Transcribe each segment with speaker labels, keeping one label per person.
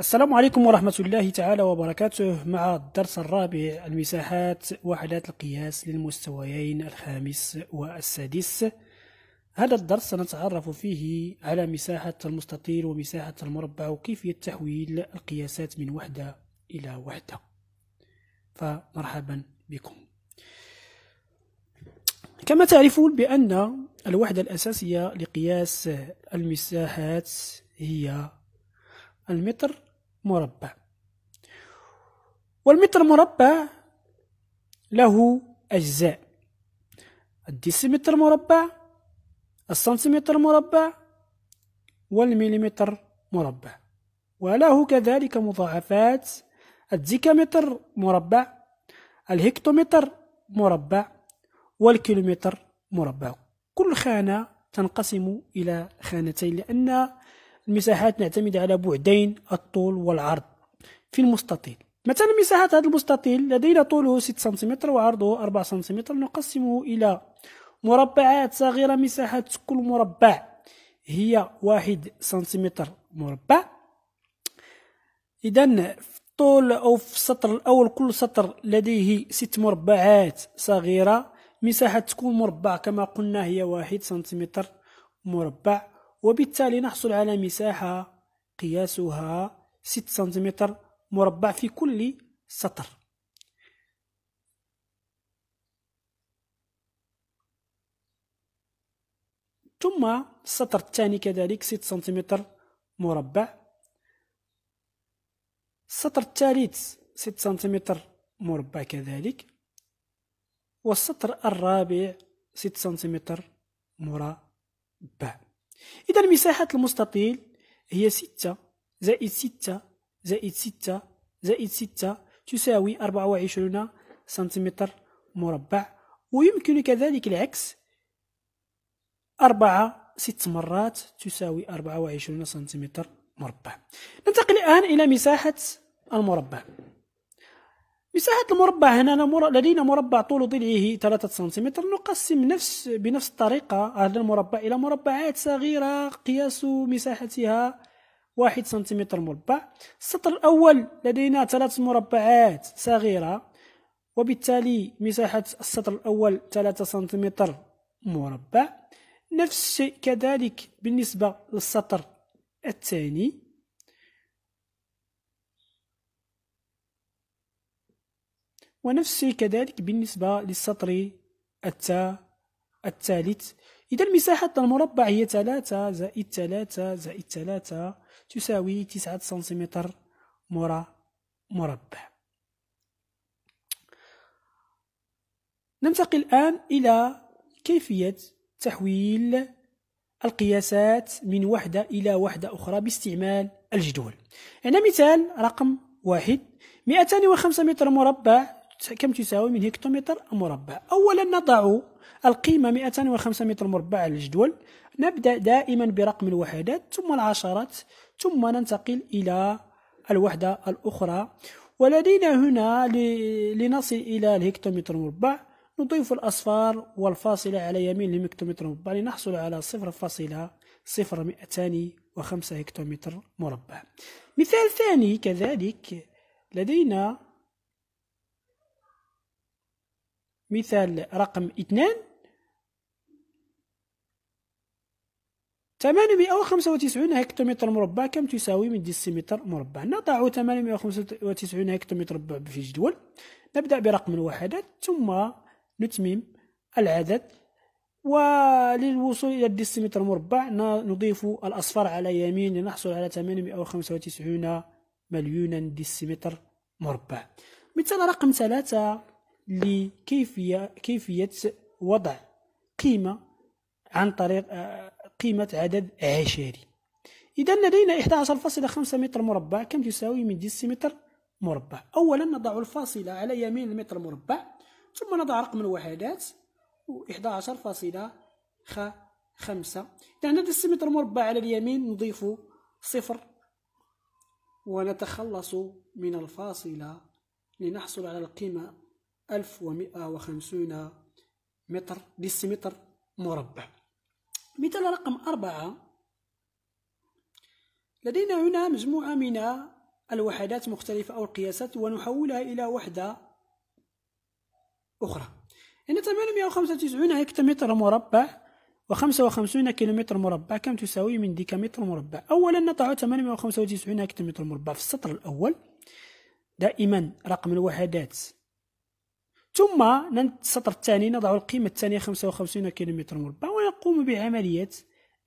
Speaker 1: السلام عليكم ورحمة الله تعالى وبركاته مع الدرس الرابع المساحات وحدات القياس للمستويين الخامس والسادس هذا الدرس سنتعرف فيه على مساحة المستطيل ومساحة المربع وكيفية تحويل القياسات من وحدة إلى وحدة فمرحبا بكم كما تعرفون بأن الوحدة الأساسية لقياس المساحات هي المتر مربع والمتر مربع له أجزاء الديسيمتر مربع السنتيمتر مربع والمليمتر مربع وله كذلك مضاعفات الديكامتر مربع الهكتومتر مربع والكيلومتر مربع كل خانة تنقسم إلى خانتين لأن المساحات نعتمد على بعدين الطول والعرض في المستطيل مثلا مساحة هذا المستطيل لدينا طوله 6 سنتيمتر وعرضه 4 سنتيمتر نقسمه إلى مربعات صغيرة مساحة كل مربع هي 1 سنتيمتر مربع إذا في الطول أو في السطر الأول كل سطر لديه ست مربعات صغيرة مساحة كل مربع كما قلنا هي واحد سنتيمتر مربع وبالتالي نحصل على مساحة قياسها 6 سنتيمتر مربع في كل سطر ثم السطر الثاني كذلك 6 سنتيمتر مربع السطر الثالث 6 سنتيمتر مربع كذلك والسطر الرابع 6 سنتيمتر مربع إذا مساحة المستطيل هي ستة زائد ستة زائد ستة زائد ستة تساوي أربعة وعشرون سنتيمتر مربع ويمكن كذلك العكس أربعة ست مرات تساوي أربعة وعشرون سنتيمتر مربع ننتقل الآن إلى مساحة المربع مساحة المربع هنا لدينا مربع طول ضلعه 3 سنتيمتر نقسم نفس بنفس الطريقة هذا المربع إلى مربعات صغيرة قياس مساحتها واحد سنتيمتر مربع السطر الأول لدينا ثلاث مربعات صغيرة وبالتالي مساحة السطر الأول 3 سنتيمتر مربع نفس الشيء كذلك بالنسبة للسطر الثاني ونفس الشيء كذلك بالنسبة للسطر التا الثالث إذا المساحة المربع هي 3 زائد 3 زائد 3 تساوي 9 سنتيمتر مربع ننتقل الآن إلى كيفية تحويل القياسات من وحدة إلى وحدة أخرى باستعمال الجدول هنا يعني مثال رقم واحد 205 متر مربع كم تساوي من هكتومتر مربع أولا نضع القيمة 205 متر مربع على الجدول نبدأ دائما برقم الوحدات ثم العشرات ثم ننتقل إلى الوحدة الأخرى ولدينا هنا لنصل إلى الهكتومتر مربع نضيف الأصفار والفاصلة على يمين الهكتومتر مربع لنحصل على 0.0205 هكتومتر مربع مثال ثاني كذلك لدينا مثال رقم اثنان 895 هكتومتر مربع كم تساوي من ديسيمتر مربع نضع 895 هكتومتر مربع في جدول نبدأ برقم الوحدات ثم نتمم العدد وللوصول إلى الديسيمتر مربع نضيف الأصفر على يمين لنحصل على 895 مليونا ديسيمتر مربع مثال رقم ثلاثة لكيفية كيفية وضع قيمة عن طريق آه، قيمة عدد عشري إذا لدينا 11.5 متر مربع كم تساوي من متر مربع أولا نضع الفاصلة على يمين المتر المربع ثم نضع رقم الوحدات 11.5 يعني ديسيمتر مربع على اليمين نضيف صفر ونتخلص من الفاصلة لنحصل على القيمة 1150 متر ديسيمتر مربع مثال رقم أربعة لدينا هنا مجموعة من الوحدات مختلفة أو القياسات ونحولها إلى وحدة أخرى إن 895 هكتمتر مربع و55 كيلومتر مربع كم تساوي من ديكامتر مربع أولا نضع 895 هكتمتر مربع في السطر الأول دائما رقم الوحدات ثم السطر الثاني نضع القيمة الثانية 55 كيلومتر مربع ونقوم بعملية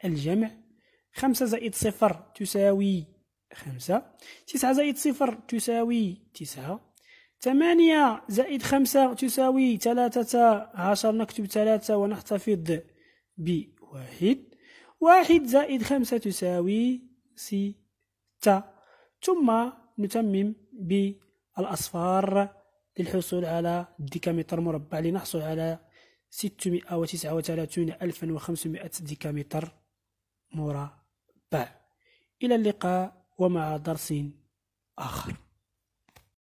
Speaker 1: الجمع 5 زائد صفر تساوي 5 9 زائد صفر تساوي 9 8 زائد 5 تساوي عشر نكتب 3 ونحتفظ بواحد واحد زائد 5 تساوي 6 ثم نتمم بالأصفار للحصول على ديكامتر مربع لنحصل على 639500 ديكامتر مربع إلى اللقاء ومع درس آخر